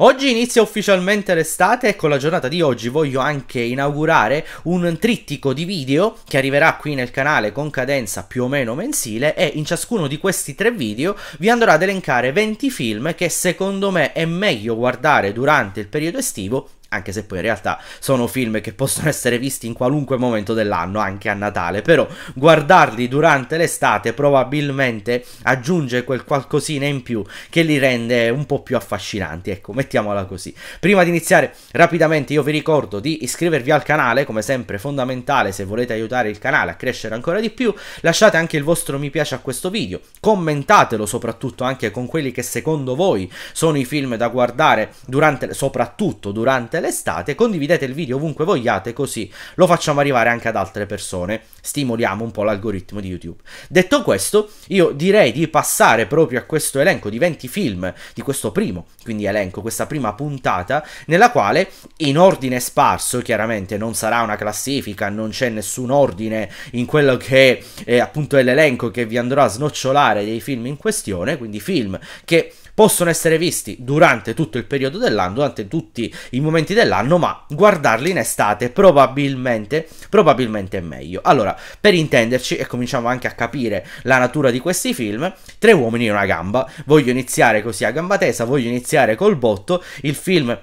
Oggi inizia ufficialmente l'estate e con la giornata di oggi voglio anche inaugurare un trittico di video che arriverà qui nel canale con cadenza più o meno mensile e in ciascuno di questi tre video vi andrò ad elencare 20 film che secondo me è meglio guardare durante il periodo estivo anche se poi in realtà sono film che possono essere visti in qualunque momento dell'anno, anche a Natale, però guardarli durante l'estate probabilmente aggiunge quel qualcosina in più che li rende un po' più affascinanti, ecco, mettiamola così. Prima di iniziare rapidamente io vi ricordo di iscrivervi al canale, come sempre fondamentale se volete aiutare il canale a crescere ancora di più, lasciate anche il vostro mi piace a questo video, commentatelo soprattutto anche con quelli che secondo voi sono i film da guardare durante, soprattutto durante durante l'estate, condividete il video ovunque vogliate così lo facciamo arrivare anche ad altre persone, stimoliamo un po' l'algoritmo di YouTube. Detto questo, io direi di passare proprio a questo elenco di 20 film di questo primo, quindi elenco, questa prima puntata nella quale in ordine sparso, chiaramente non sarà una classifica, non c'è nessun ordine in quello che è eh, appunto l'elenco che vi andrò a snocciolare dei film in questione, quindi film che possono essere visti durante tutto il periodo dell'anno, durante tutti i momenti dell'anno, ma guardarli in estate probabilmente, probabilmente è meglio. Allora, per intenderci e cominciamo anche a capire la natura di questi film, Tre uomini e una gamba. Voglio iniziare così a gamba tesa, voglio iniziare col botto, il film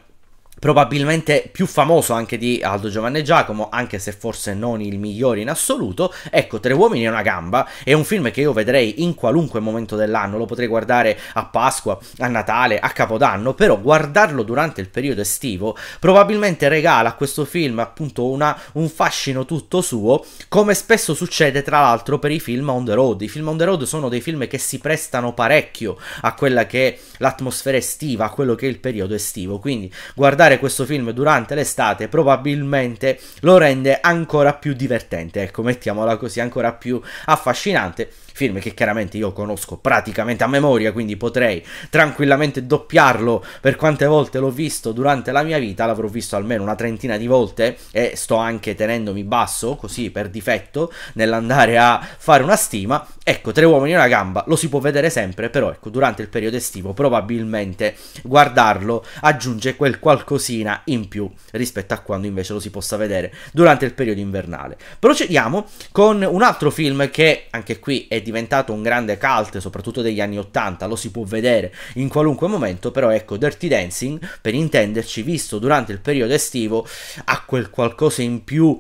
probabilmente più famoso anche di Aldo Giovanni Giacomo, anche se forse non il migliore in assoluto. Ecco, Tre uomini e una gamba è un film che io vedrei in qualunque momento dell'anno, lo potrei guardare a Pasqua, a Natale, a Capodanno, però guardarlo durante il periodo estivo probabilmente regala a questo film appunto una, un fascino tutto suo, come spesso succede tra l'altro per i film on the road. I film on the road sono dei film che si prestano parecchio a quella che è l'atmosfera estiva, a quello che è il periodo estivo, quindi guardare guardare questo film durante l'estate probabilmente lo rende ancora più divertente, ecco, mettiamola così, ancora più affascinante film che chiaramente io conosco praticamente a memoria, quindi potrei tranquillamente doppiarlo per quante volte l'ho visto durante la mia vita, l'avrò visto almeno una trentina di volte e sto anche tenendomi basso, così per difetto, nell'andare a fare una stima. Ecco, Tre uomini e una gamba lo si può vedere sempre, però ecco, durante il periodo estivo probabilmente guardarlo aggiunge quel qualcosina in più rispetto a quando invece lo si possa vedere durante il periodo invernale. Procediamo con un altro film che anche qui è diventato un grande cult, soprattutto degli anni 80, lo si può vedere in qualunque momento, però ecco, Dirty Dancing, per intenderci, visto durante il periodo estivo, ha quel qualcosa in più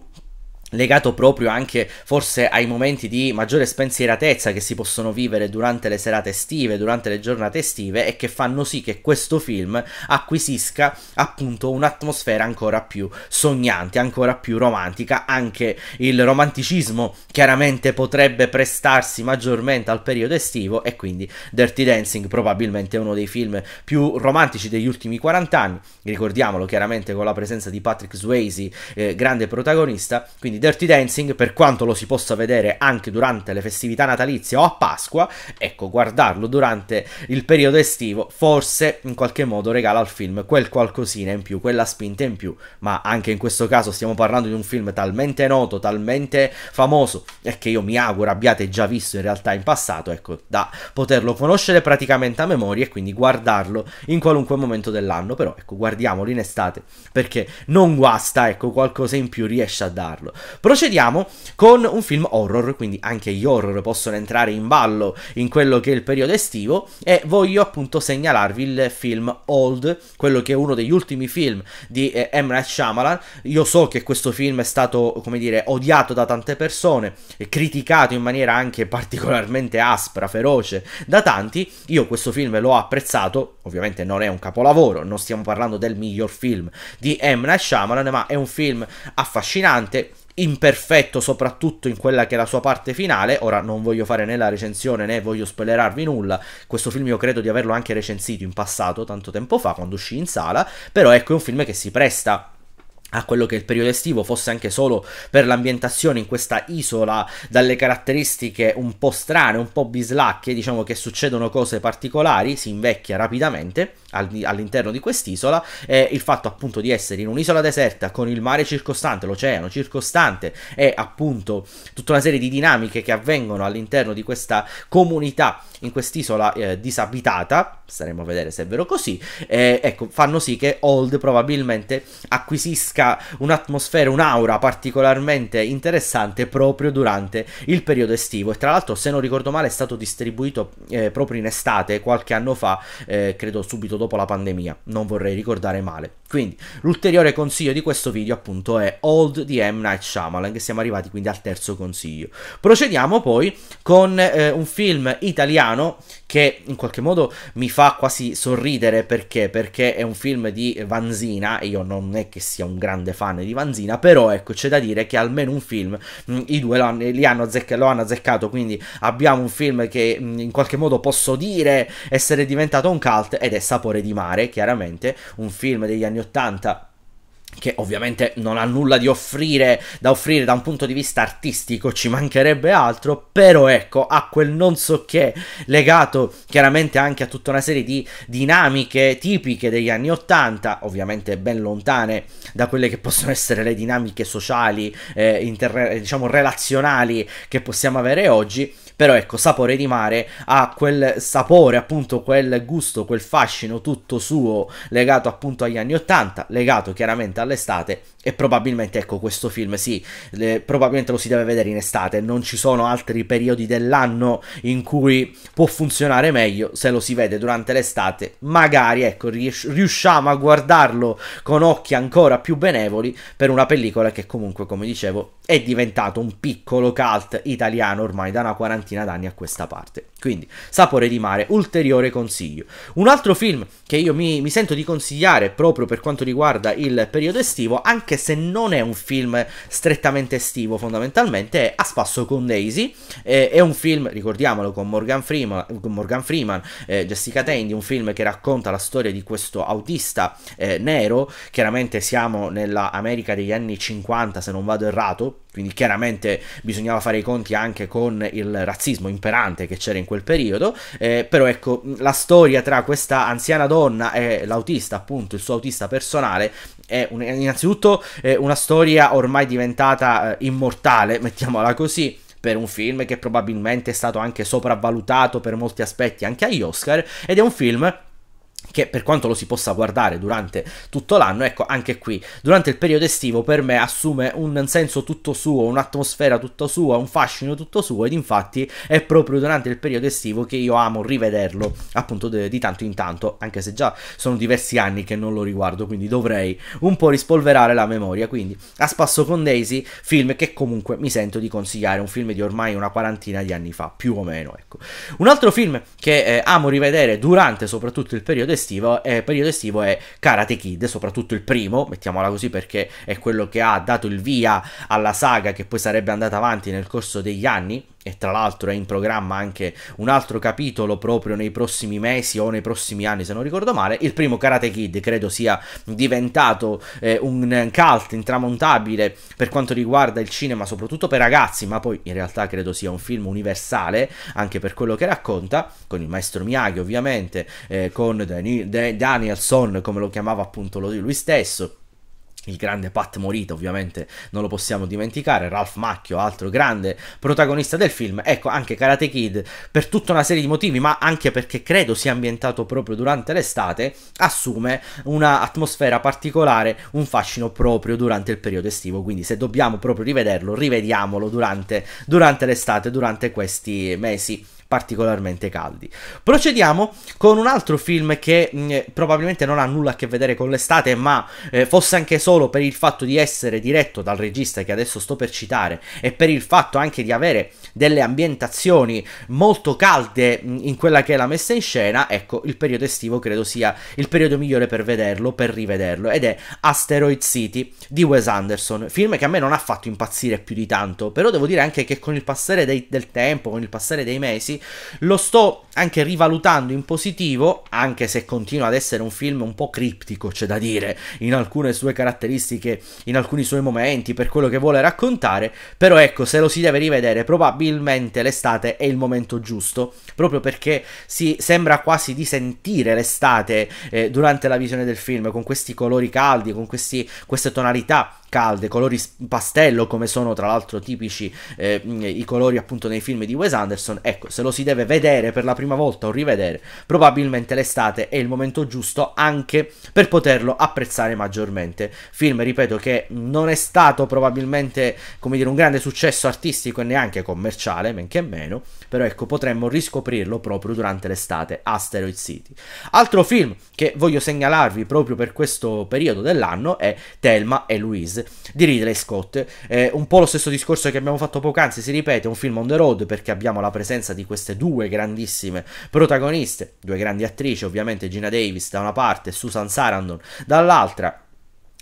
legato proprio anche forse ai momenti di maggiore spensieratezza che si possono vivere durante le serate estive, durante le giornate estive e che fanno sì che questo film acquisisca appunto un'atmosfera ancora più sognante, ancora più romantica, anche il romanticismo chiaramente potrebbe prestarsi maggiormente al periodo estivo e quindi Dirty Dancing probabilmente è uno dei film più romantici degli ultimi 40 anni, ricordiamolo chiaramente con la presenza di Patrick Swayze, eh, grande protagonista, quindi Dirty Dancing, per quanto lo si possa vedere anche durante le festività natalizie o a Pasqua, ecco, guardarlo durante il periodo estivo forse in qualche modo regala al film quel qualcosina in più, quella spinta in più, ma anche in questo caso stiamo parlando di un film talmente noto, talmente famoso e che io mi auguro abbiate già visto in realtà in passato, ecco, da poterlo conoscere praticamente a memoria e quindi guardarlo in qualunque momento dell'anno, però ecco, guardiamolo in estate perché non guasta, ecco, qualcosa in più riesce a darlo. Procediamo con un film horror, quindi anche gli horror possono entrare in ballo in quello che è il periodo estivo e voglio appunto segnalarvi il film Old, quello che è uno degli ultimi film di eh, M. Night Shyamalan. Io so che questo film è stato, come dire, odiato da tante persone, criticato in maniera anche particolarmente aspra, feroce da tanti. Io questo film l'ho apprezzato, ovviamente non è un capolavoro, non stiamo parlando del miglior film di M. Night Shyamalan, ma è un film affascinante imperfetto soprattutto in quella che è la sua parte finale ora non voglio fare né la recensione né voglio spoilerarvi nulla questo film io credo di averlo anche recensito in passato tanto tempo fa quando uscì in sala però ecco è un film che si presta a quello che è il periodo estivo, fosse anche solo per l'ambientazione in questa isola dalle caratteristiche un po' strane, un po' bislacche, diciamo che succedono cose particolari, si invecchia rapidamente all'interno di quest'isola e il fatto appunto di essere in un'isola deserta con il mare circostante, l'oceano circostante e appunto tutta una serie di dinamiche che avvengono all'interno di questa comunità in quest'isola eh, disabitata, staremo a vedere se è vero così, eh, ecco, fanno sì che Old probabilmente acquisisca un'atmosfera, un'aura particolarmente interessante proprio durante il periodo estivo e tra l'altro se non ricordo male è stato distribuito eh, proprio in estate qualche anno fa, eh, credo subito dopo la pandemia, non vorrei ricordare male. Quindi l'ulteriore consiglio di questo video appunto è Old di M. Night Shyamalan che siamo arrivati quindi al terzo consiglio. Procediamo poi con eh, un film italiano che in qualche modo mi fa quasi sorridere perché? Perché è un film di Vanzina e io non è che sia un grande fan di Vanzina, però ecco c'è da dire che almeno un film mh, mm, i due lo, li hanno azzecca- lo hanno azzeccato, quindi abbiamo un film che mh, mm, in qualche modo posso dire essere diventato un cult ed è Sapore di mare, chiaramente un film degli anni 80 che ovviamente non ha nulla di offrire, da offrire da un punto di vista artistico, ci mancherebbe altro, però ecco, ha quel non so che legato chiaramente anche a tutta una serie di dinamiche tipiche degli anni 80, ovviamente ben lontane da quelle che possono essere le dinamiche sociali, eh, inter- diciamo relazionali che possiamo avere oggi, però ecco sapore di mare ha quel sapore appunto quel gusto quel fascino tutto suo legato appunto agli anni 80 legato chiaramente all'estate e probabilmente ecco questo film sì le, probabilmente lo si deve vedere in estate non ci sono altri periodi dell'anno in cui può funzionare meglio se lo si vede durante l'estate magari ecco ries- riusciamo a guardarlo con occhi ancora più benevoli per una pellicola che comunque come dicevo è diventato un piccolo cult italiano ormai da una quarantina quarantina d'anni a questa parte. Quindi, Sapore di mare, ulteriore consiglio. Un altro film che io mi, mi sento di consigliare proprio per quanto riguarda il periodo estivo, anche se non è un film strettamente estivo fondamentalmente, è A Spasso con Daisy. Eh, è un film, ricordiamolo, con Morgan Freeman, con Morgan Freeman eh, Jessica Tandy, un film che racconta la storia di questo autista eh, nero. Chiaramente siamo nell'America degli anni 50, se non vado errato quindi chiaramente bisognava fare i conti anche con il razzismo imperante che c'era in quel periodo, eh, però ecco la storia tra questa anziana donna e l'autista, appunto il suo autista personale, è un, innanzitutto eh, una storia ormai diventata eh, immortale, mettiamola così, per un film che probabilmente è stato anche sopravvalutato per molti aspetti anche agli Oscar ed è un film che per quanto lo si possa guardare durante tutto l'anno, ecco anche qui, durante il periodo estivo per me assume un senso tutto suo, un'atmosfera tutto sua, un fascino tutto suo ed infatti è proprio durante il periodo estivo che io amo rivederlo appunto de- di tanto in tanto, anche se già sono diversi anni che non lo riguardo, quindi dovrei un po' rispolverare la memoria, quindi a spasso con Daisy, film che comunque mi sento di consigliare, un film di ormai una quarantina di anni fa, più o meno, ecco. Un altro film che eh, amo rivedere durante soprattutto il periodo periodo estivo e eh, periodo estivo è Karate Kid, soprattutto il primo, mettiamola così perché è quello che ha dato il via alla saga che poi sarebbe andata avanti nel corso degli anni, e tra l'altro è in programma anche un altro capitolo proprio nei prossimi mesi o nei prossimi anni se non ricordo male il primo Karate Kid credo sia diventato eh, un cult intramontabile per quanto riguarda il cinema soprattutto per ragazzi ma poi in realtà credo sia un film universale anche per quello che racconta con il maestro Miyagi ovviamente eh, con Danielson come lo chiamava appunto lui stesso il grande Pat Morita, ovviamente non lo possiamo dimenticare, Ralph Macchio, altro grande protagonista del film, ecco anche Karate Kid per tutta una serie di motivi, ma anche perché credo sia ambientato proprio durante l'estate, assume un'atmosfera particolare, un fascino proprio durante il periodo estivo, quindi se dobbiamo proprio rivederlo, rivediamolo durante, durante l'estate, durante questi mesi particolarmente caldi. Procediamo con un altro film che mh, mm, probabilmente non ha nulla a che vedere con l'estate, ma eh, fosse anche solo per il fatto di essere diretto dal regista che adesso sto per citare e per il fatto anche di avere delle ambientazioni molto calde mh, mm, in quella che è la messa in scena, ecco, il periodo estivo credo sia il periodo migliore per vederlo, per rivederlo ed è Asteroid City di Wes Anderson, film che a me non ha fatto impazzire più di tanto, però devo dire anche che con il passare dei, del tempo, con il passare dei mesi, lo sto anche rivalutando in positivo, anche se continua ad essere un film un po' criptico, c'è da dire, in alcune sue caratteristiche, in alcuni suoi momenti, per quello che vuole raccontare, però ecco, se lo si deve rivedere, probabilmente l'estate è il momento giusto, proprio perché si sembra quasi di sentire l'estate eh, durante la visione del film, con questi colori caldi, con questi, queste tonalità calde, colori pastello come sono tra l'altro tipici eh, mm, i colori appunto nei film di Wes Anderson, ecco se lo si deve vedere per la prima volta o rivedere, probabilmente l'estate è il momento giusto anche per poterlo apprezzare maggiormente. Film, ripeto, che non è stato probabilmente come dire un grande successo artistico e neanche commerciale, men che meno, però ecco potremmo riscoprirlo proprio durante l'estate, Asteroid City. Altro film che voglio segnalarvi proprio per questo periodo dell'anno è Thelma e Louise di Ridley Scott. Eh, un po' lo stesso discorso che abbiamo fatto poc'anzi, si ripete, un film on the road perché abbiamo la presenza di queste due grandissime protagoniste, due grandi attrici, ovviamente Gina Davis da una parte e Susan Sarandon dall'altra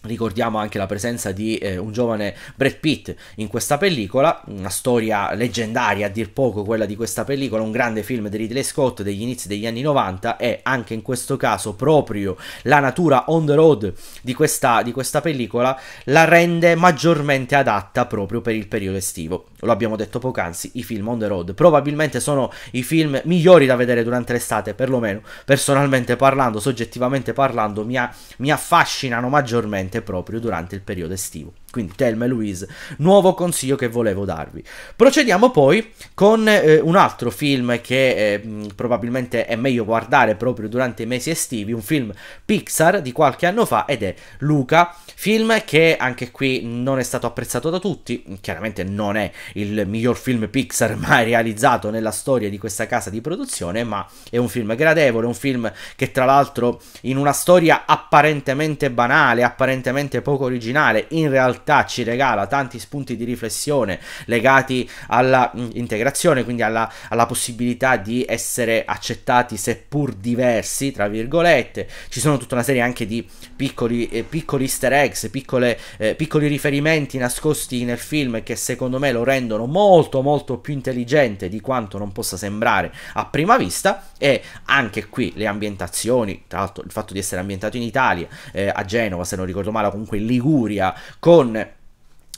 Ricordiamo anche la presenza di eh, un giovane Brad Pitt in questa pellicola, una storia leggendaria a dir poco quella di questa pellicola, un grande film di Ridley Scott degli inizi degli anni 90 e anche in questo caso proprio la natura on the road di questa, di questa pellicola la rende maggiormente adatta proprio per il periodo estivo lo abbiamo detto poc'anzi, i film on the road probabilmente sono i film migliori da vedere durante l'estate, perlomeno personalmente parlando, soggettivamente parlando, mi, ha, mi affascinano maggiormente proprio durante il periodo estivo quindi Telma e Louise, nuovo consiglio che volevo darvi. Procediamo poi con eh, un altro film che eh, mm, probabilmente è meglio guardare proprio durante i mesi estivi, un film Pixar di qualche anno fa ed è Luca, film che anche qui non è stato apprezzato da tutti, chiaramente non è il miglior film Pixar mai realizzato nella storia di questa casa di produzione, ma è un film gradevole, un film che tra l'altro in una storia apparentemente banale, apparentemente poco originale, in realtà qualità ci regala tanti spunti di riflessione legati all'integrazione, mm, quindi alla, alla possibilità di essere accettati seppur diversi, tra virgolette. Ci sono tutta una serie anche di piccoli, eh, piccoli easter eggs, piccole, eh, piccoli riferimenti nascosti nel film che secondo me lo rendono molto molto più intelligente di quanto non possa sembrare a prima vista e anche qui le ambientazioni, tra l'altro il fatto di essere ambientato in Italia, eh, a Genova se non ricordo male, comunque in Liguria, con சொன்னேன்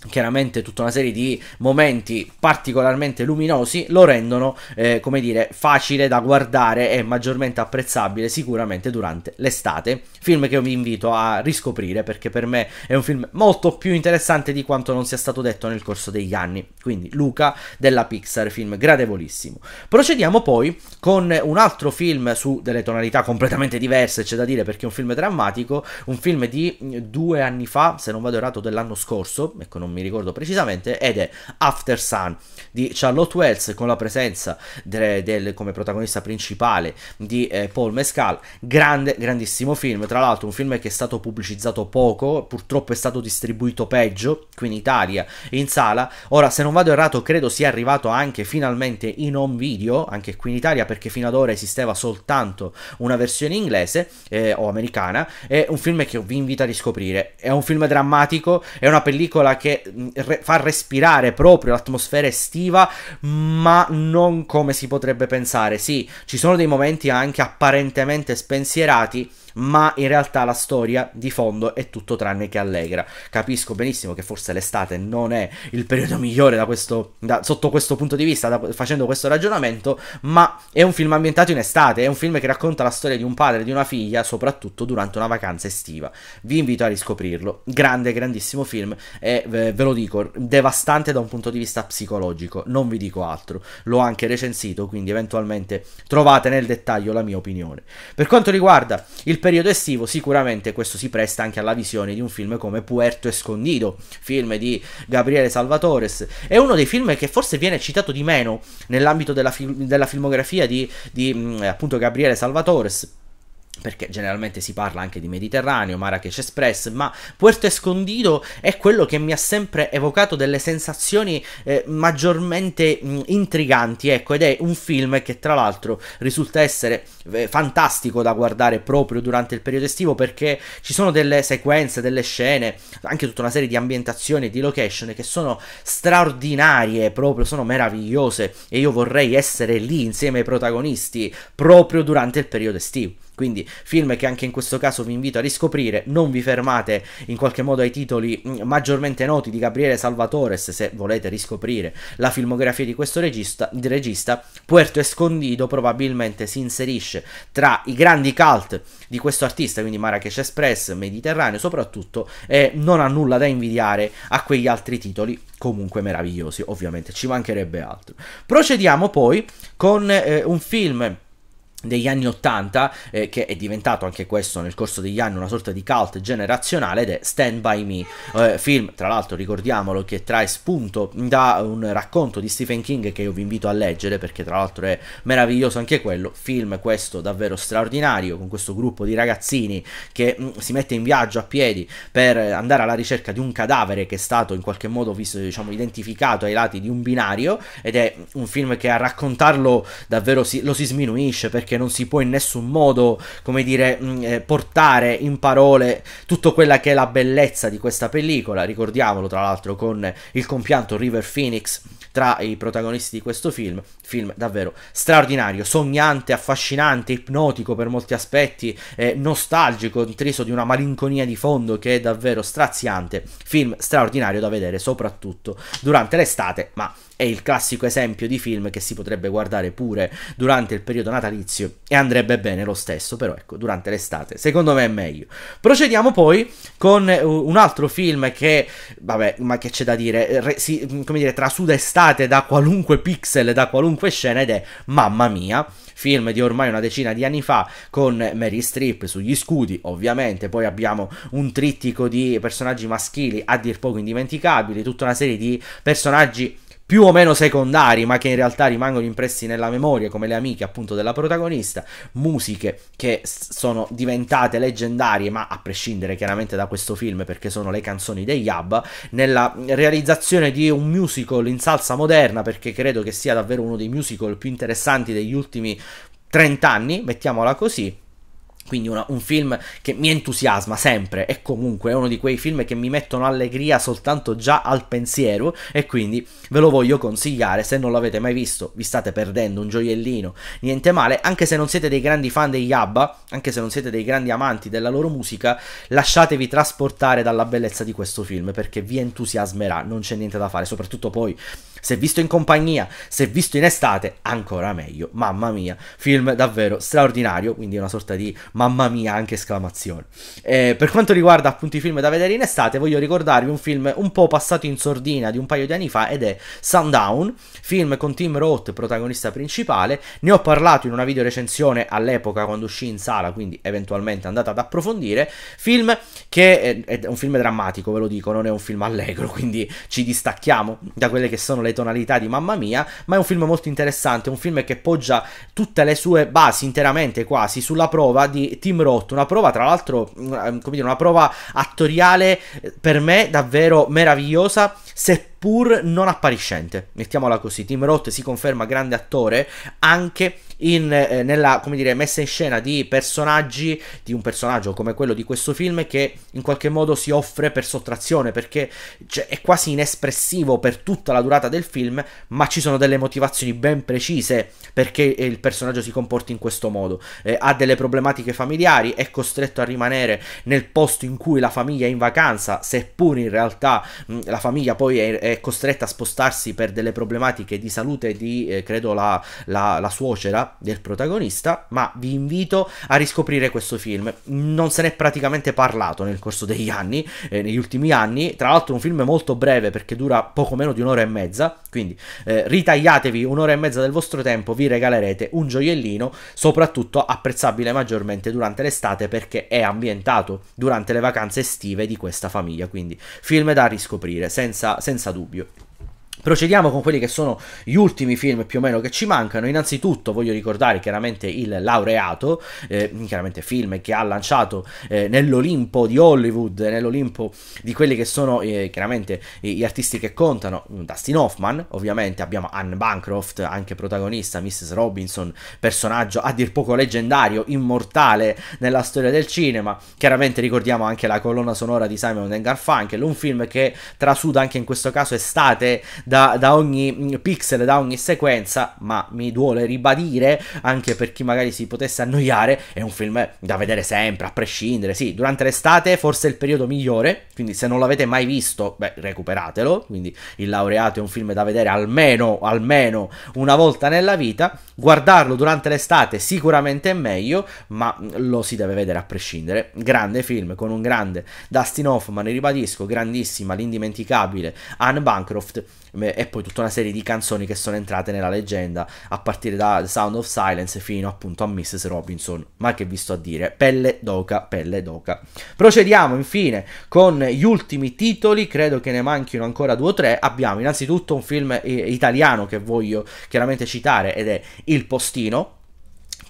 chiaramente tutta una serie di momenti particolarmente luminosi lo rendono eh, come dire facile da guardare e maggiormente apprezzabile sicuramente durante l'estate film che vi invito a riscoprire perché per me è un film molto più interessante di quanto non sia stato detto nel corso degli anni quindi Luca della Pixar film gradevolissimo procediamo poi con un altro film su delle tonalità completamente diverse c'è da dire perché è un film drammatico un film di mm, due anni fa se non vado errato dell'anno scorso ecco non mi ricordo precisamente, ed è After Sun di Charlotte Wells con la presenza del, del, come protagonista principale di eh, Paul Mescal. Grande, grandissimo film, tra l'altro un film che è stato pubblicizzato poco, purtroppo è stato distribuito peggio, qui in Italia, in sala. Ora, se non vado errato, credo sia arrivato anche finalmente in home video, anche qui in Italia, perché fino ad ora esisteva soltanto una versione inglese eh, o americana. È un film che vi invito a riscoprire. È un film drammatico, è una pellicola che che re- fa respirare proprio l'atmosfera estiva, ma non come si potrebbe pensare. Sì, ci sono dei momenti anche apparentemente spensierati ma in realtà la storia di fondo è tutto tranne che allegra. Capisco benissimo che forse l'estate non è il periodo migliore da questo, da, sotto questo punto di vista, da, facendo questo ragionamento, ma è un film ambientato in estate, è un film che racconta la storia di un padre e di una figlia, soprattutto durante una vacanza estiva. Vi invito a riscoprirlo. Grande, grandissimo film e ve, lo dico, devastante da un punto di vista psicologico, non vi dico altro. L'ho anche recensito, quindi eventualmente trovate nel dettaglio la mia opinione. Per quanto riguarda il periodo estivo sicuramente questo si presta anche alla visione di un film come Puerto Escondido, film di Gabriele Salvatores. È uno dei film che forse viene citato di meno nell'ambito della, fil- della filmografia di, di mm, appunto Gabriele Salvatores perché generalmente si parla anche di Mediterraneo, Marrakesh Express, ma Puerto Escondido è quello che mi ha sempre evocato delle sensazioni eh, maggiormente mh, mm, intriganti, ecco, ed è un film che tra l'altro risulta essere eh, fantastico da guardare proprio durante il periodo estivo perché ci sono delle sequenze, delle scene, anche tutta una serie di ambientazioni e di location che sono straordinarie, proprio sono meravigliose e io vorrei essere lì insieme ai protagonisti proprio durante il periodo estivo. Quindi film che anche in questo caso vi invito a riscoprire, non vi fermate in qualche modo ai titoli mm, maggiormente noti di Gabriele Salvatore se volete riscoprire la filmografia di questo regista, di regista, Puerto Escondido probabilmente si inserisce tra i grandi cult di questo artista, quindi Marrakesh Express, Mediterraneo soprattutto, e non ha nulla da invidiare a quegli altri titoli comunque meravigliosi, ovviamente ci mancherebbe altro. Procediamo poi con eh, un film degli anni 80 eh, che è diventato anche questo nel corso degli anni una sorta di cult generazionale ed è Stand By Me eh, film tra l'altro ricordiamolo che trae spunto da un racconto di Stephen King che io vi invito a leggere perché tra l'altro è meraviglioso anche quello film questo davvero straordinario con questo gruppo di ragazzini che mh, mm, si mette in viaggio a piedi per andare alla ricerca di un cadavere che è stato in qualche modo visto, diciamo, identificato ai lati di un binario ed è un film che a raccontarlo davvero si, lo si sminuisce perché perché non si può in nessun modo, come dire, mm, eh, portare in parole tutto quella che è la bellezza di questa pellicola. Ricordiamolo, tra l'altro, con il compianto River Phoenix tra i protagonisti di questo film, film davvero straordinario, sognante, affascinante, ipnotico per molti aspetti, eh, nostalgico, intriso di una malinconia di fondo che è davvero straziante, film straordinario da vedere soprattutto durante l'estate, ma è il classico esempio di film che si potrebbe guardare pure durante il periodo natalizio e andrebbe bene lo stesso, però ecco, durante l'estate secondo me è meglio. Procediamo poi con eh, un altro film che, vabbè, ma che c'è da dire, re, si, mm, come dire, trasuda estate da qualunque pixel, da qualunque scena ed è Mamma Mia film di ormai una decina di anni fa con Mary Streep sugli scudi, ovviamente, poi abbiamo un trittico di personaggi maschili a dir poco indimenticabili, tutta una serie di personaggi più o meno secondari, ma che in realtà rimangono impressi nella memoria, come le amiche appunto della protagonista, musiche che sono diventate leggendarie, ma a prescindere chiaramente da questo film perché sono le canzoni degli ABBA, nella realizzazione di un musical in salsa moderna, perché credo che sia davvero uno dei musical più interessanti degli ultimi 30 anni, mettiamola così, quindi una, un film che mi entusiasma sempre e comunque è uno di quei film che mi mettono allegria soltanto già al pensiero e quindi ve lo voglio consigliare se non l'avete mai visto, vi state perdendo un gioiellino, niente male, anche se non siete dei grandi fan degli ABBA, anche se non siete dei grandi amanti della loro musica, lasciatevi trasportare dalla bellezza di questo film perché vi entusiasmerà, non c'è niente da fare, soprattutto poi se visto in compagnia, se visto in estate, ancora meglio, mamma mia, film davvero straordinario, quindi una sorta di mamma mia, anche esclamazione. Eh, per quanto riguarda appunto i film da vedere in estate, voglio ricordarvi un film un po' passato in sordina di un paio di anni fa ed è Sundown, film con Tim Roth, protagonista principale. Ne ho parlato in una video recensione all'epoca quando uscì in sala, quindi eventualmente andate ad approfondire. Film che è, è un film drammatico, ve lo dico, non è un film allegro, quindi ci distacchiamo da quelle che sono le tonalità di mamma mia, ma è un film molto interessante, un film che poggia tutte le sue basi interamente quasi sulla prova di Team Rot, una prova tra l'altro, mm, ehm, come dire, una prova attoriale eh, per me davvero meravigliosa, seppur pur non appariscente, mettiamola così. Tim Roth si conferma grande attore anche in, eh, nella dire, messa in scena di personaggi, di un personaggio come quello di questo film che in qualche modo si offre per sottrazione perché cioè, è quasi inespressivo per tutta la durata del film, ma ci sono delle motivazioni ben precise perché eh, il personaggio si comporti in questo modo. Eh, ha delle problematiche familiari, è costretto a rimanere nel posto in cui la famiglia è in vacanza, seppur in realtà mh, la famiglia poi è, è costretta a spostarsi per delle problematiche di salute di, eh, credo, la, la, la, suocera del protagonista, ma vi invito a riscoprire questo film. Non se n'è praticamente parlato nel corso degli anni, eh, negli ultimi anni, tra l'altro un film molto breve perché dura poco meno di un'ora e mezza, quindi eh, ritagliatevi un'ora e mezza del vostro tempo, vi regalerete un gioiellino, soprattutto apprezzabile maggiormente durante l'estate perché è ambientato durante le vacanze estive di questa famiglia, quindi film da riscoprire senza, senza dubbio. Danúbio. Procediamo con quelli che sono gli ultimi film più o meno che ci mancano. Innanzitutto voglio ricordare chiaramente il laureato, eh, chiaramente film che ha lanciato eh, nell'Olimpo di Hollywood, nell'Olimpo di quelli che sono eh, chiaramente gli artisti che contano, Dustin Hoffman, ovviamente abbiamo Anne Bancroft, anche protagonista, Mrs. Robinson, personaggio a dir poco leggendario, immortale nella storia del cinema. Chiaramente ricordiamo anche la colonna sonora di Simon Garfunkel, un film che trasuda anche in questo caso estate da, da ogni mm, pixel, da ogni sequenza, ma mi duole ribadire, anche per chi magari si potesse annoiare, è un film da vedere sempre, a prescindere, sì, durante l'estate forse è il periodo migliore, quindi se non l'avete mai visto, beh, recuperatelo, quindi Il laureato è un film da vedere almeno, almeno una volta nella vita, guardarlo durante l'estate sicuramente è meglio, ma mm, lo si deve vedere a prescindere, grande film con un grande Dustin Hoffman, ribadisco, grandissima, l'indimenticabile Anne Bancroft, e poi tutta una serie di canzoni che sono entrate nella leggenda, a partire da The Sound of Silence fino appunto a Mrs. Robinson. Ma che vi sto a dire? Pelle d'oca, pelle d'oca. Procediamo infine con gli ultimi titoli, credo che ne manchino ancora due o tre. Abbiamo innanzitutto un film eh, italiano che voglio chiaramente citare ed è Il Postino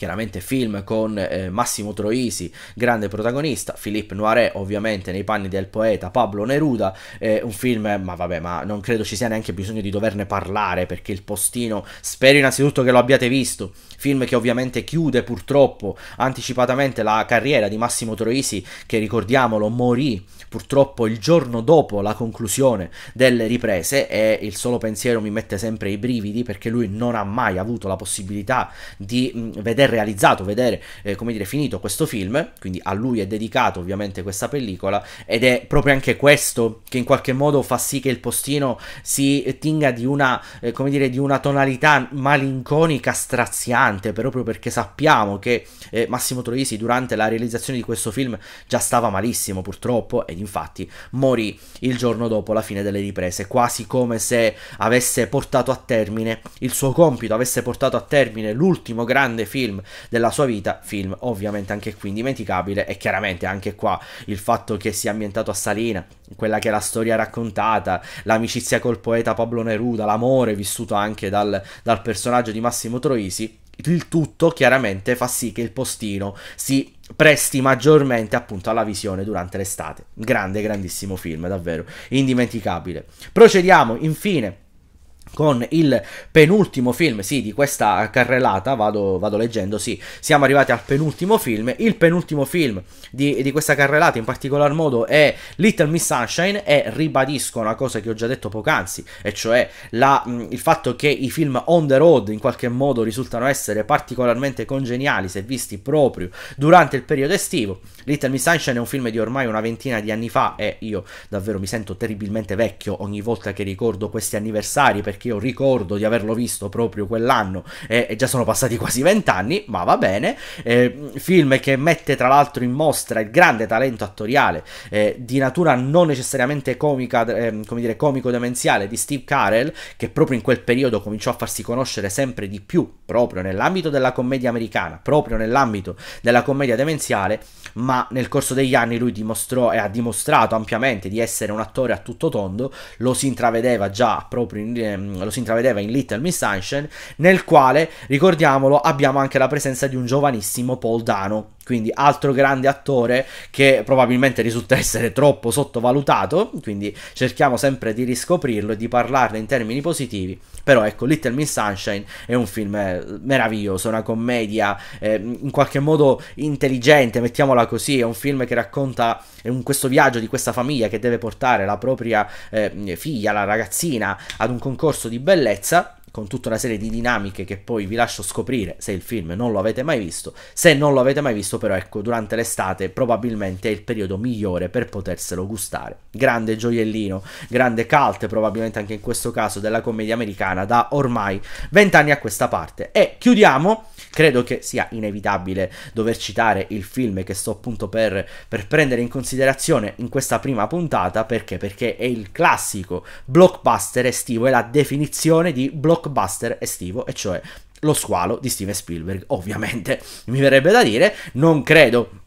chiaramente film con eh, Massimo Troisi, grande protagonista, Philippe Noiret ovviamente nei panni del poeta Pablo Neruda, eh, un film, ma vabbè, ma non credo ci sia neanche bisogno di doverne parlare perché il postino, spero innanzitutto che lo abbiate visto, film che ovviamente chiude purtroppo anticipatamente la carriera di Massimo Troisi che ricordiamolo morì purtroppo il giorno dopo la conclusione delle riprese e il solo pensiero mi mette sempre i brividi perché lui non ha mai avuto la possibilità di mh, vedere realizzato, vedere, eh, come dire, finito questo film, quindi a lui è dedicato ovviamente questa pellicola, ed è proprio anche questo che in qualche modo fa sì che il postino si tinga di una, eh, come dire, di una tonalità malinconica straziante, proprio perché sappiamo che eh, Massimo Troisi durante la realizzazione di questo film già stava malissimo purtroppo, ed infatti morì il giorno dopo la fine delle riprese, quasi come se avesse portato a termine il suo compito, avesse portato a termine l'ultimo grande film della sua vita, film ovviamente anche qui indimenticabile e chiaramente anche qua il fatto che sia ambientato a Salina, quella che è la storia raccontata, l'amicizia col poeta Pablo Neruda, l'amore vissuto anche dal, dal personaggio di Massimo Troisi, il tutto chiaramente fa sì che il postino si presti maggiormente appunto alla visione durante l'estate. Grande, grandissimo film, davvero indimenticabile. Procediamo infine con il penultimo film, sì, di questa carrellata, vado, vado, leggendo, sì, siamo arrivati al penultimo film, il penultimo film di, di, questa carrellata in particolar modo è Little Miss Sunshine e ribadisco una cosa che ho già detto poc'anzi, e cioè la, mh, il fatto che i film on the road in qualche modo risultano essere particolarmente congeniali se visti proprio durante il periodo estivo. Little Miss Sunshine è un film di ormai una ventina di anni fa e io davvero mi sento terribilmente vecchio ogni volta che ricordo questi anniversari perché perché io ricordo di averlo visto proprio quell'anno e, e già sono passati quasi vent'anni, ma va bene. Eh, film che mette tra l'altro in mostra il grande talento attoriale eh, di natura non necessariamente comica, eh, come dire, comico-demenziale di Steve Carell, che proprio in quel periodo cominciò a farsi conoscere sempre di più proprio nell'ambito della commedia americana, proprio nell'ambito della commedia demenziale, ma nel corso degli anni lui dimostrò e ha dimostrato ampiamente di essere un attore a tutto tondo, lo si intravedeva già proprio in, ehm, lo si intravedeva in Little Miss Sunshine, nel quale, ricordiamolo, abbiamo anche la presenza di un giovanissimo Paul Dano, quindi altro grande attore che probabilmente risulta essere troppo sottovalutato, quindi cerchiamo sempre di riscoprirlo e di parlarne in termini positivi, però ecco Little Miss Sunshine è un film eh, meraviglioso, una commedia eh, in qualche modo intelligente, mettiamola così, è un film che racconta un, questo viaggio di questa famiglia che deve portare la propria eh, figlia, la ragazzina, ad un concorso di bellezza con tutta una serie di dinamiche che poi vi lascio scoprire se il film non lo avete mai visto. Se non lo avete mai visto, però, ecco, durante l'estate probabilmente è il periodo migliore per poterselo gustare. Grande gioiellino, grande cult, probabilmente anche in questo caso della commedia americana da ormai vent'anni a questa parte. E chiudiamo credo che sia inevitabile dover citare il film che sto appunto per, per prendere in considerazione in questa prima puntata perché? Perché è il classico blockbuster estivo, è la definizione di blockbuster estivo, e cioè lo squalo di Steven Spielberg, ovviamente mi verrebbe da dire, non credo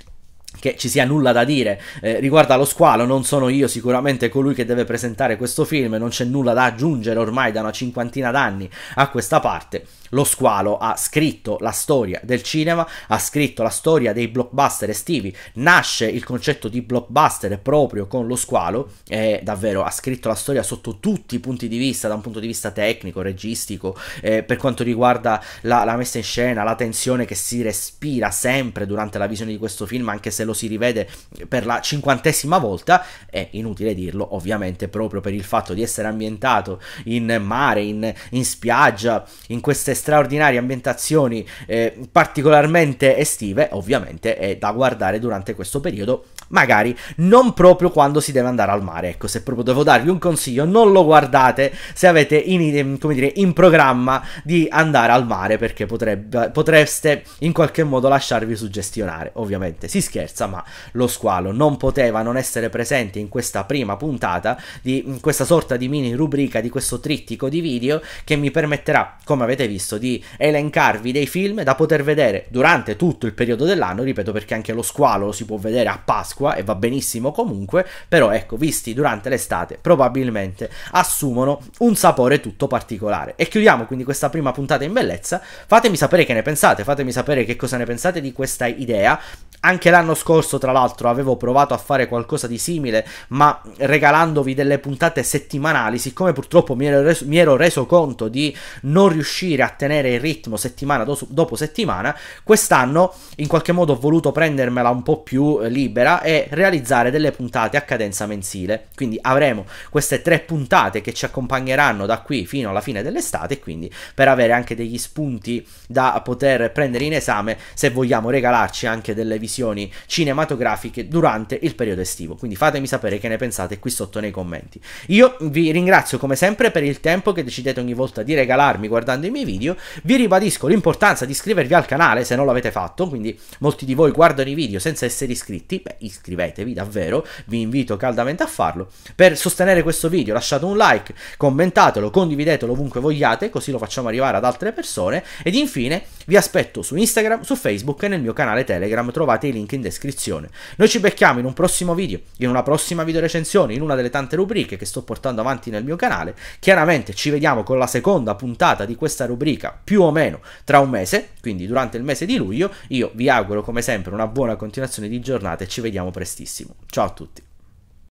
che ci sia nulla da dire eh, riguardo allo squalo, non sono io sicuramente colui che deve presentare questo film, non c'è nulla da aggiungere ormai da una cinquantina d'anni a questa parte. Lo squalo ha scritto la storia del cinema, ha scritto la storia dei blockbuster estivi, nasce il concetto di blockbuster proprio con lo squalo, e davvero ha scritto la storia sotto tutti i punti di vista, da un punto di vista tecnico, registico, eh, per quanto riguarda la, la, messa in scena, la tensione che si respira sempre durante la visione di questo film, anche se lo si rivede per la cinquantesima volta, è inutile dirlo ovviamente proprio per il fatto di essere ambientato in mare, in, in spiaggia, in queste straordinarie ambientazioni eh, particolarmente estive, ovviamente è da guardare durante questo periodo magari non proprio quando si deve andare al mare. Ecco, se proprio devo darvi un consiglio, non lo guardate se avete in, dire, in programma di andare al mare perché potrebbe, potreste in qualche modo lasciarvi suggestionare. Ovviamente si scherza, ma lo squalo non poteva non essere presente in questa prima puntata di questa sorta di mini rubrica di questo trittico di video che mi permetterà, come avete visto, di elencarvi dei film da poter vedere durante tutto il periodo dell'anno, ripeto perché anche lo squalo lo si può vedere a Pasqua Pasqua e va benissimo comunque, però ecco, visti durante l'estate probabilmente assumono un sapore tutto particolare. E chiudiamo quindi questa prima puntata in bellezza, fatemi sapere che ne pensate, fatemi sapere che cosa ne pensate di questa idea, anche l'anno scorso, tra l'altro, avevo provato a fare qualcosa di simile, ma regalandovi delle puntate settimanali, siccome purtroppo mi ero reso, mi ero reso conto di non riuscire a tenere il ritmo settimana dopo settimana, quest'anno in qualche modo ho voluto prendermela un po' più eh, libera e realizzare delle puntate a cadenza mensile. Quindi avremo queste tre puntate che ci accompagneranno da qui fino alla fine dell'estate, quindi per avere anche degli spunti da poter prendere in esame se vogliamo regalarci anche delle visioni visioni cinematografiche durante il periodo estivo. Quindi fatemi sapere che ne pensate qui sotto nei commenti. Io vi ringrazio come sempre per il tempo che decidete ogni volta di regalarmi guardando i miei video. Vi ribadisco l'importanza di iscrivervi al canale se non l'avete fatto, quindi molti di voi guardano i video senza essere iscritti. Beh, iscrivetevi davvero, vi invito caldamente a farlo. Per sostenere questo video lasciate un like, commentatelo, condividetelo ovunque vogliate, così lo facciamo arrivare ad altre persone. Ed infine vi aspetto su Instagram, su Facebook e nel mio canale Telegram. Trovate trovate i link in descrizione. Noi ci becchiamo in un prossimo video, in una prossima video recensione, in una delle tante rubriche che sto portando avanti nel mio canale. Chiaramente ci vediamo con la seconda puntata di questa rubrica più o meno tra un mese, quindi durante il mese di luglio. Io vi auguro come sempre una buona continuazione di giornata e ci vediamo prestissimo. Ciao a tutti.